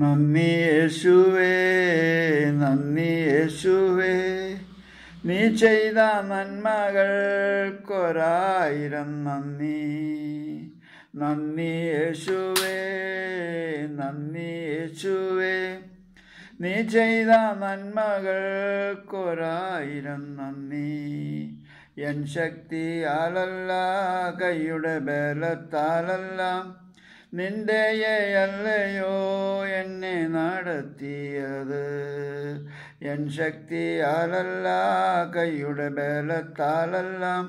നന്ദി യേശുവേ നന്ദി യേശുവേ നീ ചെയ്ത നന്മകൾക്കൊരായിരം നന്ദി നന്ദി യേശുവേ നന്ദി യേശുവേ നീ ചെയ്ത നന്മകൾക്കൊരായിരം നന്ദി എൻ ശക്തിയാലല്ല കൈയുടെ ബലത്താലല്ല നിന്റെയല്ലയോ എന്നെ നടത്തിയത് എൻ ശക്തിയാലല്ല കൈയുടെ ബലത്താലെല്ലാം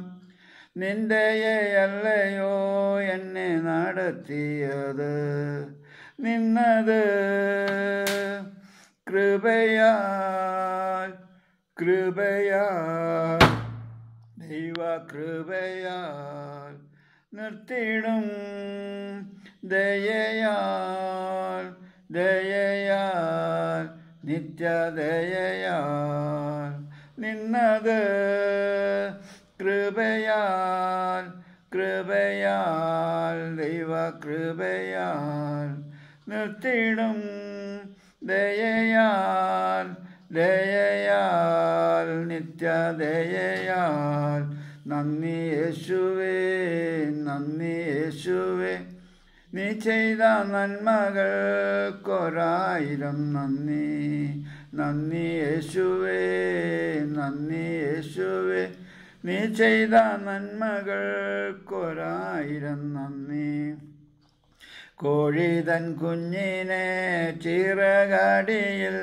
നിന്റെയല്ലയോ എന്നെ നടത്തിയത് നിന്നത് കൃപയാൽ കൃപയാൽ ദൈവ കൃപയാൽ നിർത്തിയിടും ദയയാൽ ദയയാൽ നിത്യദയയാൽ നിന്നത് കൃപയാൽ കൃപയാൽ ദൈവകൃപയാൽ നിർത്തിടും ദയയാൽ ദയയാൽ നിത്യദയയാൽ നന്ദി യേശുവേ നന്ദി യേശുവേ നീ ചെയ്ത നന്മകൾക്കൊരായിരം നന്ദി നന്ദി യേശുവേ നന്ദി യേശുവേ നീ ചെയ്ത നന്മകൾക്കൊരായിരം നന്ദി കോഴിതൻ കുഞ്ഞിനെ ചിറകടിയിൽ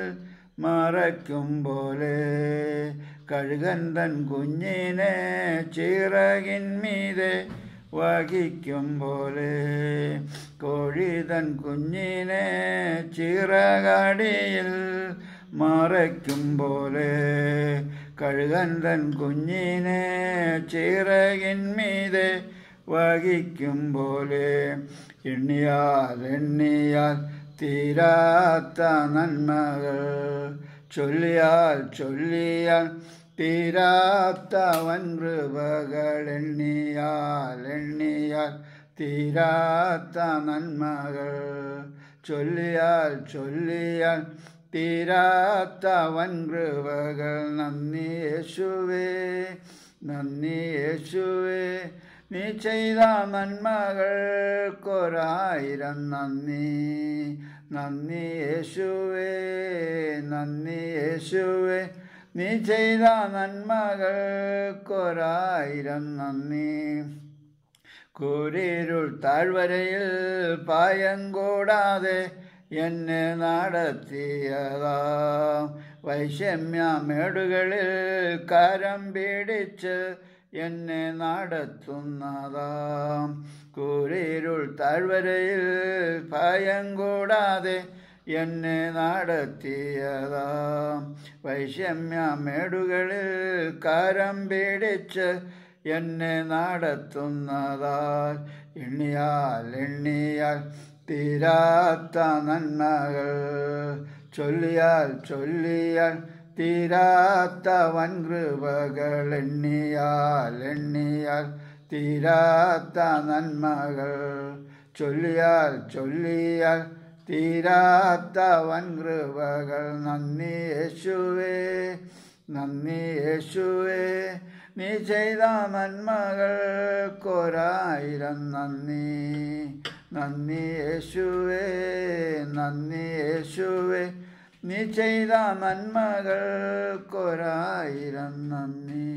മറയ്ക്കും പോലെ കഴുകൻ തൻ കുഞ്ഞിനെ ചിറകിൻ മീതെ വഹിക്കും പോലെ കോഴിതൻ കുഞ്ഞിനെ ചിറകടിയിൽ മറയ്ക്കും പോലെ കഴുകന്തൻ കുഞ്ഞിനെ ചിറകിൻമീതെ വഹിക്കും പോലെ എണ്ണിയാൽ എണ്ണിയാൽ തീരാത്ത നന്മകൾ ചൊല്ലിയാൽ ചൊല്ലിയാൽ തീരാത്തവൻ കൃപകളെണ്ണിയാൽ എണ്ണിയാൽ എണ്ണിയാൽ തീരാത്ത നന്മകൾ ചൊല്ലിയാൽ ചൊല്ലിയാൽ തീരാത്തവൻ കൃപകൾ നന്ദി യേശുവേ നന്ദി യേശുവേ നീ ചെയ്ത കൊരായിരം നന്ദി നന്ദി യേശുവേ നന്ദി യേശുവേ നീ ചെയ്ത നന്മകൾക്കൊരായിരം നന്ദി കുരീരുൾ താഴ്വരയിൽ പായം കൂടാതെ എന്നെ നടത്തിയതാം വൈഷമ്യമേടുകളിൽ കരം പിടിച്ച് എന്നെ നടത്തുന്നതാം കുരീരുൾ താഴ്വരയിൽ പായം കൂടാതെ എന്നെ നടത്തിയതാം വൈഷമ്യമേടുകളിൽ കരം പിടിച്ച് എന്നെ നടത്തുന്നതാ എണ്ണിയാൽ എണ്ണിയാൽ തീരാത്ത നന്മകൾ ചൊല്ലിയാൽ ചൊല്ലിയാൽ തീരാത്ത വൻകൃപകൾ എണ്ണിയാൽ എണ്ണിയാൽ തീരാത്ത നന്മകൾ ചൊല്ലിയാൽ ചൊല്ലിയാൽ തീരാത്തവൻ കൃപകൾ നന്ദി യേശുവേ നന്ദി യേശുവേ നീ ചെയ്ത നന്മകൾക്കൊരായിരം നന്ദി നന്ദി യേശുവേ നന്ദി യേശുവേ നീ ചെയ്ത നന്മകൾക്കൊരായിരം നന്ദി